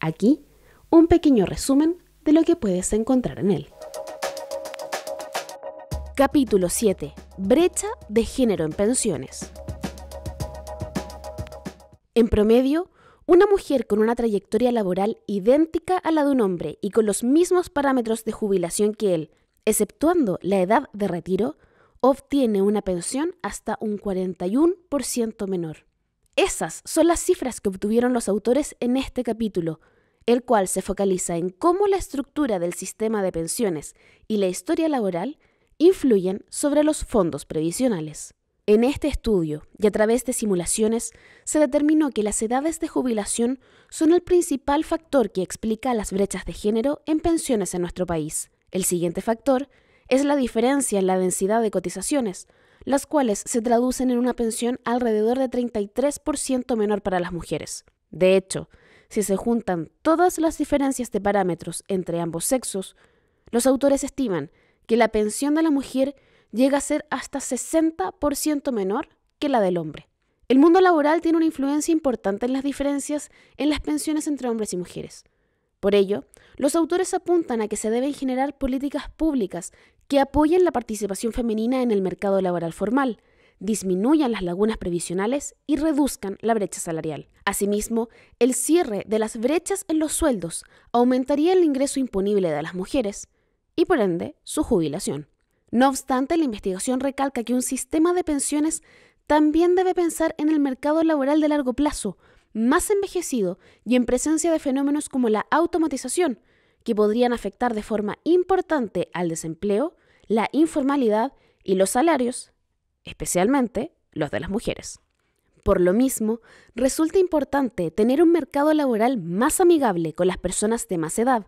Aquí, un pequeño resumen de lo que puedes encontrar en él. Capítulo 7. Brecha de género en pensiones. En promedio, una mujer con una trayectoria laboral idéntica a la de un hombre y con los mismos parámetros de jubilación que él, exceptuando la edad de retiro, obtiene una pensión hasta un 41% menor. Esas son las cifras que obtuvieron los autores en este capítulo, el cual se focaliza en cómo la estructura del sistema de pensiones y la historia laboral influyen sobre los fondos previsionales. En este estudio, y a través de simulaciones, se determinó que las edades de jubilación son el principal factor que explica las brechas de género en pensiones en nuestro país. El siguiente factor es la diferencia en la densidad de cotizaciones, las cuales se traducen en una pensión alrededor de 33% menor para las mujeres. De hecho, si se juntan todas las diferencias de parámetros entre ambos sexos, los autores estiman que la pensión de la mujer llega a ser hasta 60% menor que la del hombre. El mundo laboral tiene una influencia importante en las diferencias en las pensiones entre hombres y mujeres. Por ello, los autores apuntan a que se deben generar políticas públicas que apoyen la participación femenina en el mercado laboral formal, disminuyan las lagunas previsionales y reduzcan la brecha salarial. Asimismo, el cierre de las brechas en los sueldos aumentaría el ingreso imponible de las mujeres y por ende su jubilación. No obstante, la investigación recalca que un sistema de pensiones también debe pensar en el mercado laboral de largo plazo, más envejecido y en presencia de fenómenos como la automatización, que podrían afectar de forma importante al desempleo, la informalidad y los salarios, especialmente los de las mujeres. Por lo mismo, resulta importante tener un mercado laboral más amigable con las personas de más edad,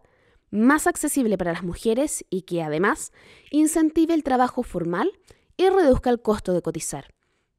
más accesible para las mujeres y que además incentive el trabajo formal y reduzca el costo de cotizar.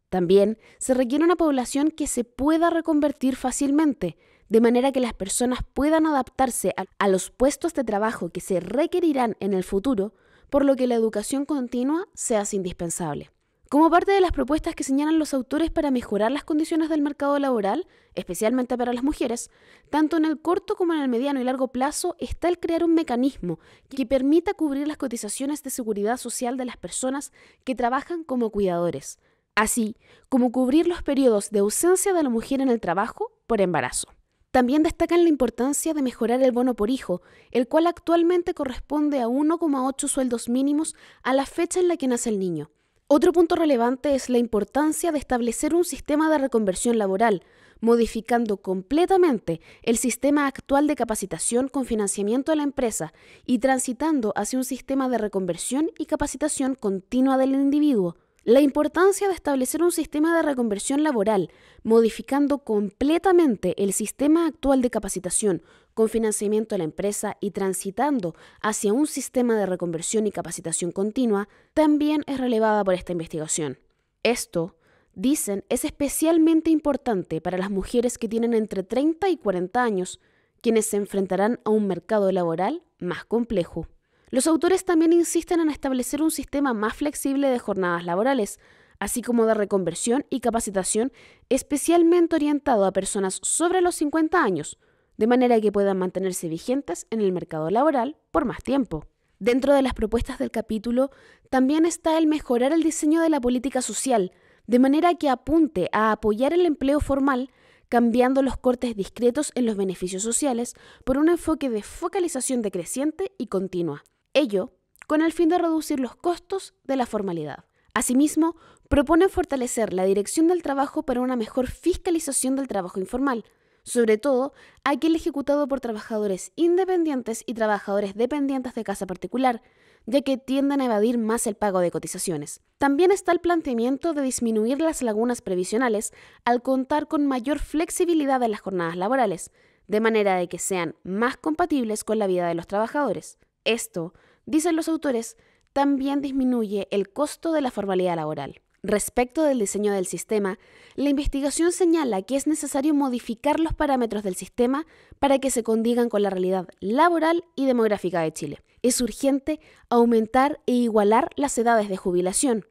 También se requiere una población que se pueda reconvertir fácilmente, de manera que las personas puedan adaptarse a, los puestos de trabajo que se requerirán en el futuro, por lo que la educación continua sea indispensable. Como parte de las propuestas que señalan los autores para mejorar las condiciones del mercado laboral, especialmente para las mujeres, tanto en el corto como en el mediano y largo plazo está el crear un mecanismo que permita cubrir las cotizaciones de seguridad social de las personas que trabajan como cuidadores, así como cubrir los periodos de ausencia de la mujer en el trabajo por embarazo. También destacan la importancia de mejorar el bono por hijo, el cual actualmente corresponde a 1,8 sueldos mínimos a la fecha en la que nace el niño. Otro punto relevante es la importancia de establecer un sistema de reconversión laboral, modificando completamente el sistema actual de capacitación con financiamiento de la empresa y transitando hacia un sistema de reconversión y capacitación continua del individuo, la importancia de establecer un sistema de reconversión laboral, modificando completamente el sistema actual de capacitación con financiamiento de la empresa y transitando hacia un sistema de reconversión y capacitación continua, también es relevada por esta investigación. Esto, dicen, es especialmente importante para las mujeres que tienen entre 30 y 40 años, quienes se enfrentarán a un mercado laboral más complejo. Los autores también insisten en establecer un sistema más flexible de jornadas laborales, así como de reconversión y capacitación especialmente orientado a personas sobre los 50 años, de manera que puedan mantenerse vigentes en el mercado laboral por más tiempo. Dentro de las propuestas del capítulo también está el mejorar el diseño de la política social, de manera que apunte a apoyar el empleo formal, cambiando los cortes discretos en los beneficios sociales por un enfoque de focalización decreciente y continua ello con el fin de reducir los costos de la formalidad. Asimismo, proponen fortalecer la dirección del trabajo para una mejor fiscalización del trabajo informal, sobre todo aquel ejecutado por trabajadores independientes y trabajadores dependientes de casa particular, ya que tienden a evadir más el pago de cotizaciones. También está el planteamiento de disminuir las lagunas previsionales al contar con mayor flexibilidad en las jornadas laborales, de manera de que sean más compatibles con la vida de los trabajadores. Esto, dicen los autores, también disminuye el costo de la formalidad laboral. Respecto del diseño del sistema, la investigación señala que es necesario modificar los parámetros del sistema para que se condigan con la realidad laboral y demográfica de Chile. Es urgente aumentar e igualar las edades de jubilación.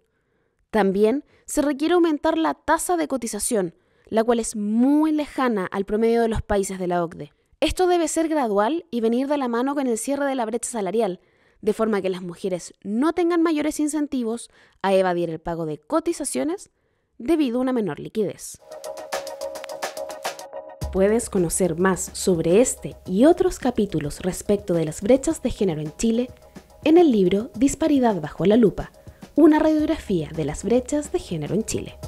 También se requiere aumentar la tasa de cotización, la cual es muy lejana al promedio de los países de la OCDE. Esto debe ser gradual y venir de la mano con el cierre de la brecha salarial, de forma que las mujeres no tengan mayores incentivos a evadir el pago de cotizaciones debido a una menor liquidez. Puedes conocer más sobre este y otros capítulos respecto de las brechas de género en Chile en el libro Disparidad bajo la lupa, una radiografía de las brechas de género en Chile.